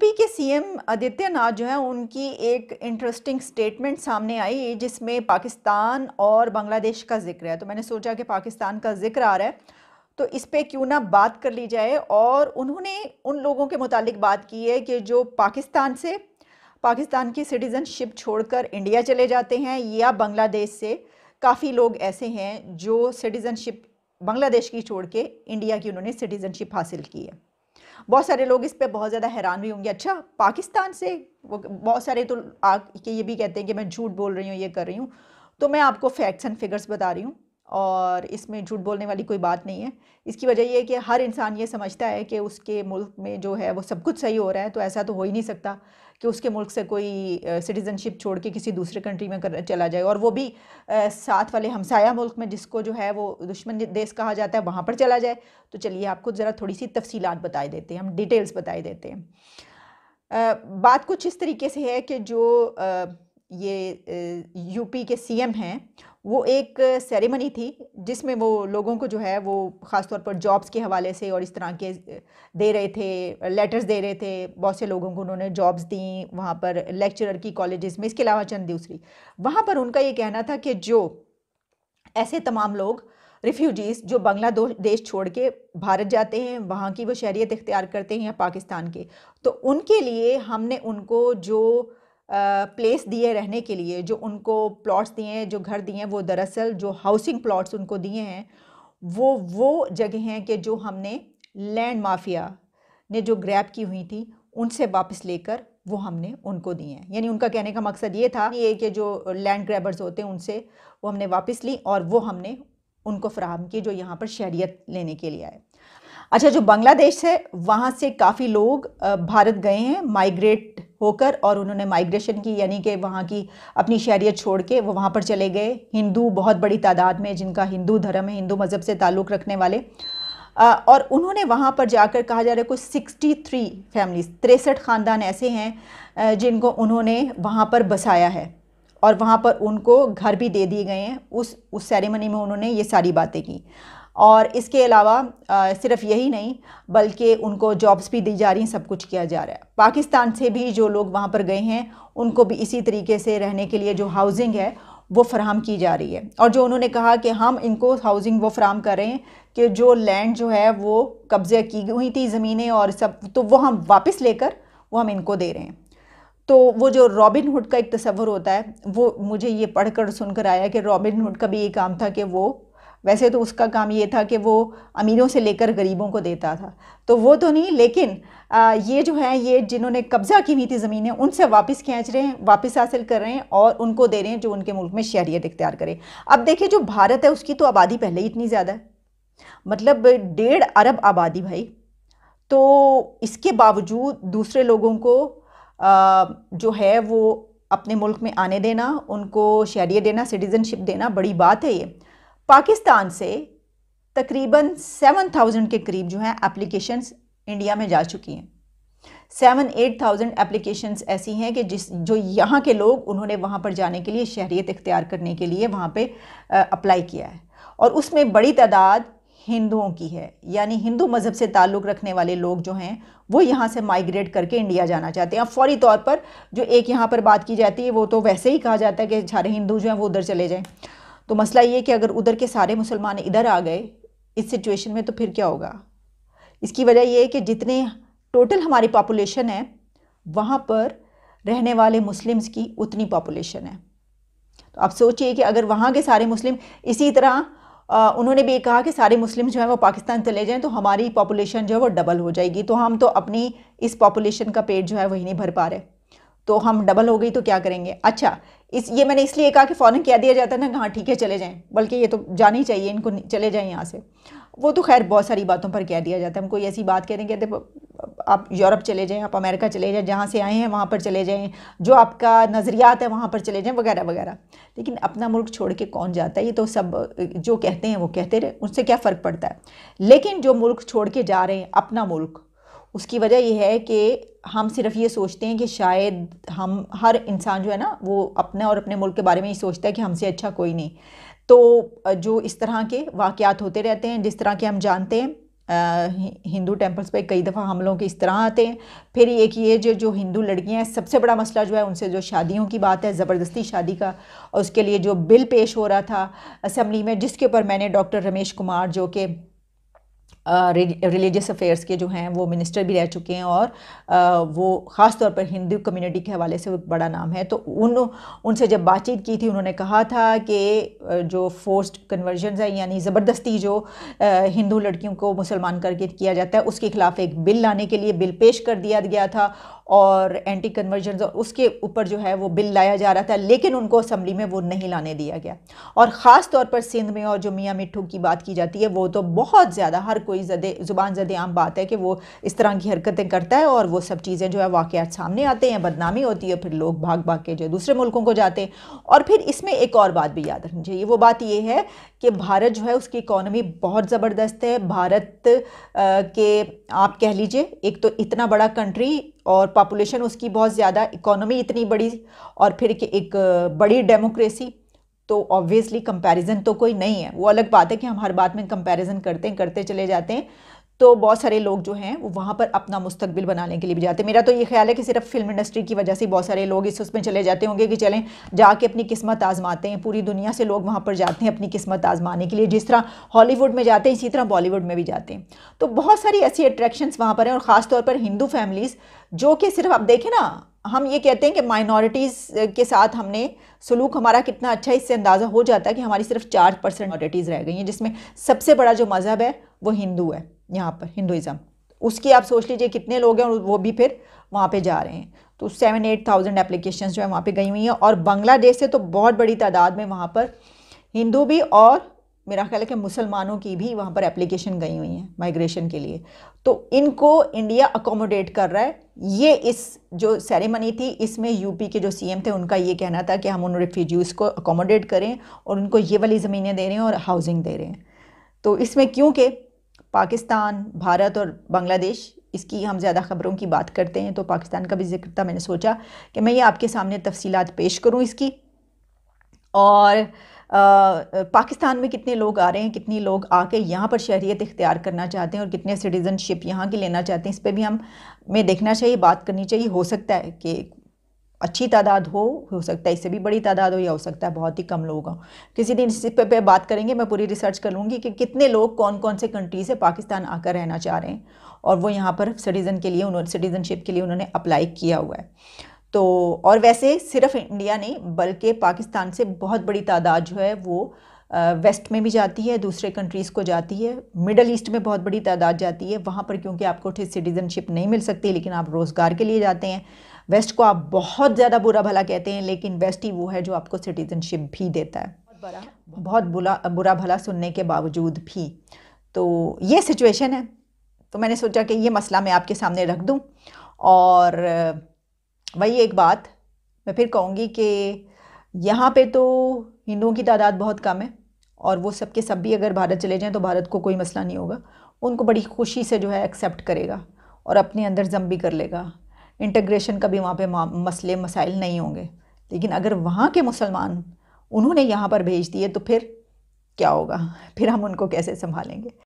UP के CM Adityanath जो है उनकी एक इंटरेस्टिंग स्टेटमेंट सामने आई जिसमें पाकिस्तान और बांग्लादेश का जिक्र है तो मैंने सोचा कि पाकिस्तान का जिक्र आ रहा है तो इस पर क्यों ना बात कर ली जाए और उन्होंने उन लोगों के मुतालिक बात की है कि जो पाकिस्तान से पाकिस्तान की सिटीज़नशिप छोड़कर इंडिया चले जाते हैं या बांग्लादेश से काफ़ी लोग ऐसे हैं जो सिटीज़नशिप बांग्लादेश की छोड़ के इंडिया की उन्होंने सिटीज़नशिप हासिल की है बहुत सारे लोग इस पर बहुत ज़्यादा हैरान भी होंगे अच्छा पाकिस्तान से वो बहुत सारे तो आ के ये भी कहते हैं कि मैं झूठ बोल रही हूँ ये कर रही हूँ तो मैं आपको फैक्ट्स एंड फिगर्स बता रही हूँ और इसमें झूठ बोलने वाली कोई बात नहीं है इसकी वजह यह है कि हर इंसान ये समझता है कि उसके मुल्क में जो है वो सब कुछ सही हो रहा है तो ऐसा तो हो ही नहीं सकता कि उसके मुल्क से कोई सिटीज़नशिप छोड़ के किसी दूसरे कंट्री में कर चला जाए और वो भी आ, साथ वाले हमसाया मुल्क में जिसको जो है वो दुश्मन देश कहा जाता है वहाँ पर चला जाए तो चलिए आपको ज़रा थोड़ी सी तफसीलत बताए देते हैं हम डिटेल्स बताए देते हैं आ, बात कुछ इस तरीके से है कि जो ये यूपी के सीएम हैं वो एक सेरेमनी थी जिसमें वो लोगों को जो है वो ख़ास तौर पर जॉब्स के हवाले से और इस तरह के दे रहे थे लेटर्स दे रहे थे बहुत से लोगों को उन्होंने जॉब्स दी वहाँ पर लेक्चरर की कॉलेजेस में इसके अलावा चंद दूसरी वहाँ पर उनका ये कहना था कि जो ऐसे तमाम लोग रिफ्यूजीज़ जो बांग्लादेश छोड़ के भारत जाते हैं वहाँ की वो शहरीत इख्तियार करते हैं या पाकिस्तान के तो उनके लिए हमने उनको जो प्लेस दिए रहने के लिए जो उनको प्लॉट्स दिए हैं जो घर दिए हैं वो दरअसल जो हाउसिंग प्लॉट्स उनको दिए हैं वो वो जगह हैं कि जो हमने लैंड माफिया ने जो ग्रैब की हुई थी उनसे वापस लेकर वो हमने उनको दिए हैं यानी उनका कहने का मकसद ये था ये कि जो लैंड ग्रैबर्स होते हैं उनसे वो हमने वापस ली और वो हमने उनको फ्राहम की जो यहाँ पर शहरीत लेने के लिए आए अच्छा जो बांग्लादेश है वहाँ से काफ़ी लोग भारत गए हैं माइग्रेट होकर और उन्होंने माइग्रेशन की यानी कि वहाँ की अपनी शहरीत छोड़ के वो वहाँ पर चले गए हिंदू बहुत बड़ी तादाद में जिनका हिंदू धर्म है हिंदू मज़हब से ताल्लुक़ रखने वाले और उन्होंने वहाँ पर जाकर कहा जा रहा है कुछ 63 फैमिलीज तिरसठ ख़ानदान ऐसे हैं जिनको उन्होंने वहाँ पर बसाया है और वहाँ पर उनको घर भी दे दिए गए हैं उस उस सेरेमनी में उन्होंने ये सारी बातें की और इसके अलावा सिर्फ यही नहीं बल्कि उनको जॉब्स भी दी जा रही हैं सब कुछ किया जा रहा है पाकिस्तान से भी जो लोग वहाँ पर गए हैं उनको भी इसी तरीके से रहने के लिए जो हाउसिंग है वो फ्राहम की जा रही है और जो उन्होंने कहा कि हम इनको हाउसिंग वो फ्राहम कर रहे हैं कि जो लैंड जो है वो कब्ज़े की हुई थी ज़मीनें और सब तो वो हम वापस लेकर वो हम इनको दे रहे हैं तो वो जो रॉबिन हुड का एक तस्वर होता है वो मुझे ये पढ़कर सुनकर आया कि रॉबिन हुड का भी ये काम था कि वो वैसे तो उसका काम ये था कि वो अमीरों से लेकर गरीबों को देता था तो वो तो नहीं लेकिन ये जो है ये जिन्होंने कब्ज़ा की हुई थी ज़मीनें उनसे वापस खींच रहे हैं वापस हासिल कर रहे हैं और उनको दे रहे हैं जो उनके मुल्क में शहरीत इख्तियार करें अब देखिए जो भारत है उसकी तो आबादी पहले ही इतनी ज़्यादा है मतलब डेढ़ अरब आबादी भाई तो इसके बावजूद दूसरे लोगों को जो है वो अपने मुल्क में आने देना उनको शहरीत देना सिटीज़नशिप देना बड़ी बात है ये पाकिस्तान से तकरीबन 7000 के करीब जो हैं एप्लीकेशंस इंडिया में जा चुकी हैं सेवन एट थाउजेंड एप्लीकेशन ऐसी हैं कि जिस जो यहाँ के लोग उन्होंने वहाँ पर जाने के लिए शहरीत इख्तियार करने के लिए वहाँ पर अप्लाई किया है और उसमें बड़ी तादाद हिंदुओं की है यानी हिंदू मज़हब से ताल्लुक़ रखने वाले लोग जो हैं वो यहाँ से माइग्रेट करके इंडिया जाना चाहते हैं अब फौरी तौर पर जो एक यहाँ पर बात की जाती है वो तो वैसे ही कहा जाता है कि सारे हिंदू जो हैं वो उधर चले जाएँ तो मसला ये कि अगर उधर के सारे मुसलमान इधर आ गए इस सिचुएशन में तो फिर क्या होगा इसकी वजह यह है कि जितने टोटल हमारी पॉपुलेशन है वहाँ पर रहने वाले मुस्लिम्स की उतनी पॉपुलेशन है तो आप सोचिए कि अगर वहाँ के सारे मुस्लिम इसी तरह आ, उन्होंने भी ये कहा कि सारे मुस्लिम जो हैं वो पाकिस्तान चले जाएं तो हमारी पॉपुलेशन जो है वो डबल हो जाएगी तो हम तो अपनी इस पॉपुलेशन का पेट जो है वही नहीं भर पा रहे तो हम डबल हो गई तो क्या करेंगे अच्छा इस ये मैंने इसलिए कहा कि फ़ौरन क्या दिया जाता है ना हाँ ठीक है चले जाएँ बल्कि ये तो जानी चाहिए इनको चले जाएँ यहाँ से वो तो खैर बहुत सारी बातों पर क्या दिया जाता है हम कोई ऐसी बात कह दें कहते आप यूरोप चले जाएँ आप अमेरिका चले जाएँ जहाँ से आए हैं वहाँ पर चले जाएँ जो आपका नज़रियात है वहाँ पर चले जाएँ वगैरह वगैरह लेकिन अपना मुल्क छोड़ के कौन जाता है ये तो सब जो कहते हैं वो कहते रहे उनसे क्या फ़र्क पड़ता है लेकिन जो मुल्क छोड़ के जा रहे हैं अपना मुल्क उसकी वजह यह है कि हम सिर्फ ये सोचते हैं कि शायद हम हर इंसान जो है ना वो अपने और अपने मुल्क के बारे में ही सोचता है कि हमसे अच्छा कोई नहीं तो जो इस तरह के वाक़ात होते रहते हैं जिस तरह के हम जानते हैं हिंदू टेम्पल्स पे कई दफ़ा हमलों के इस तरह आते हैं फिर एक ये जो जो हिंदू लड़कियां हैं सबसे बड़ा मसला जो है उनसे जो शादियों की बात है ज़बरदस्ती शादी का और उसके लिए जो बिल पेश हो रहा था असम्बली में जिसके ऊपर मैंने डॉक्टर रमेश कुमार जो कि रिलीजियस अफेयर्स के जो हैं वो मिनिस्टर भी रह चुके हैं और आ, वो ख़ास तौर पर हिंदू कम्युनिटी के हवाले से बड़ा नाम है तो उन उनसे जब बातचीत की थी उन्होंने कहा था कि जो फोर्स्ड कन्वर्जन है यानी ज़बरदस्ती जो हिंदू लड़कियों को मुसलमान करके किया जाता है उसके खिलाफ एक बिल लाने के लिए बिल पेश कर दिया गया था और एंटी कन्वर्जन और उसके ऊपर जो है वो बिल लाया जा रहा था लेकिन उनको असम्बली में वो नहीं लाने दिया गया और ख़ास तौर पर सिंध में और जो मियाँ मिट्टू की बात की जाती है वो तो बहुत ज़्यादा हर कोई जदे ज़ुबान जद आम बात है कि वो इस तरह की हरकतें करता है और वो सब चीज़ें जो है वाक़ सामने आते हैं बदनामी होती है फिर लोग भाग भाग के जो दूसरे मुल्कों को जाते हैं और फिर इसमें एक और बात भी याद रखनी चाहिए वो बात ये है कि भारत जो है उसकी इकोनॉमी बहुत ज़बरदस्त है भारत के आप कह लीजिए एक तो इतना बड़ा कंट्री और पॉपुलेशन उसकी बहुत ज़्यादा इकोनॉमी इतनी बड़ी और फिर कि एक बड़ी डेमोक्रेसी तो ऑब्वियसली कंपैरिजन तो कोई नहीं है वो अलग बात है कि हम हर बात में कंपैरिजन करते हैं करते चले जाते हैं तो बहुत सारे लोग जो हैं वो वहाँ पर अपना मुस्तबिल बनाने के लिए भी जाते हैं मेरा तो ये ख्याल है कि सिर्फ फिल्म इंडस्ट्री की वजह से बहुत सारे लोग इस उसमें चले जाते होंगे कि चलें जाके अपनी किस्मत आजमाते हैं पूरी दुनिया से लोग वहाँ पर जाते हैं अपनी किस्मत आजमाने के लिए जिस तरह हॉलीवुड में जाते हैं इसी तरह बॉलीवुड में भी जाते हैं तो बहुत सारी ऐसी अट्रैक्शन वहाँ पर हैं और ख़ासतौर पर हिंदू फैमिलीज़ जो कि सिर्फ आप देखें ना हम ये कहते हैं कि माइनॉरिटीज़ के साथ हमने सलूक हमारा कितना अच्छा इससे अंदाज़ा हो जाता है कि हमारी सिर्फ चार परसेंट रह गई हैं जिसमें सबसे बड़ा जो मज़हब है वो हिंदू है यहाँ पर हिंदुज़म उसकी आप सोच लीजिए कितने लोग हैं और वो भी फिर वहाँ पे जा रहे हैं तो सेवन एट थाउजेंड एप्लीकेशन जो है वहाँ पे गई हुई हैं और बांग्लादेश से तो बहुत बड़ी तादाद में वहाँ पर हिंदू भी और मेरा ख्याल है कि मुसलमानों की भी वहाँ पर एप्लीकेशन गई हुई हैं माइग्रेशन के लिए तो इनको इंडिया अकोमोडेट कर रहा है ये इस जो सेरेमनी थी इसमें यूपी के जो सीएम थे उनका ये कहना था कि हम उन रेफ्यूजीज़ को अकोमोडेट करें और उनको ये वाली ज़मीनें दे रहे हैं और हाउसिंग दे रहे हैं तो इसमें क्योंकि पाकिस्तान भारत और बांग्लादेश इसकी हम ज़्यादा ख़बरों की बात करते हैं तो पाकिस्तान का भी जिक्र था मैंने सोचा कि मैं ये आपके सामने तफसीलात पेश करूँ इसकी और आ, पाकिस्तान में कितने लोग आ रहे हैं कितने लोग आके यहाँ पर शहरीत इख्तियार करना चाहते हैं और कितने सिटीज़नशिप यहाँ की लेना चाहते हैं इस पर भी हम में देखना चाहिए बात करनी चाहिए हो सकता है कि अच्छी तादाद हो हो सकता है इससे भी बड़ी तादाद हो या हो सकता है बहुत ही कम लोग हों किसी दिन इस पे, पे बात करेंगे मैं पूरी रिसर्च कर लूँगी कि कितने लोग कौन कौन से कंट्री से पाकिस्तान आकर रहना चाह रहे हैं और वो यहाँ पर सिटीज़न के लिए उन्होंने सिटीज़नशिप के लिए उन्होंने अप्लाई किया हुआ है तो और वैसे सिर्फ इंडिया नहीं बल्कि पाकिस्तान से बहुत बड़ी तादाद जो है वो वेस्ट में भी जाती है दूसरे कंट्रीज़ को जाती है मिडल ईस्ट में बहुत बड़ी तादाद जाती है वहाँ पर क्योंकि आपको सिटीज़नशिप नहीं मिल सकती लेकिन आप रोज़गार के लिए जाते हैं वेस्ट को आप बहुत ज़्यादा बुरा भला कहते हैं लेकिन वेस्ट ही वो है जो आपको सिटीज़नशिप भी देता है बड़ा बहुत बुरा बुरा भला सुनने के बावजूद भी तो ये सिचुएशन है तो मैंने सोचा कि ये मसला मैं आपके सामने रख दूँ और वही एक बात मैं फिर कहूँगी कि यहाँ पे तो हिंदुओं की तादाद बहुत कम है और वो सब के सब भी अगर भारत चले जाएँ तो भारत को कोई मसला नहीं होगा उनको बड़ी खुशी से जो है एक्सेप्ट करेगा और अपने अंदर जम भी कर लेगा इंटग्रेशन का भी वहाँ पे मसले मसाइल नहीं होंगे लेकिन अगर वहाँ के मुसलमान उन्होंने यहाँ पर भेज दिए तो फिर क्या होगा फिर हम उनको कैसे संभालेंगे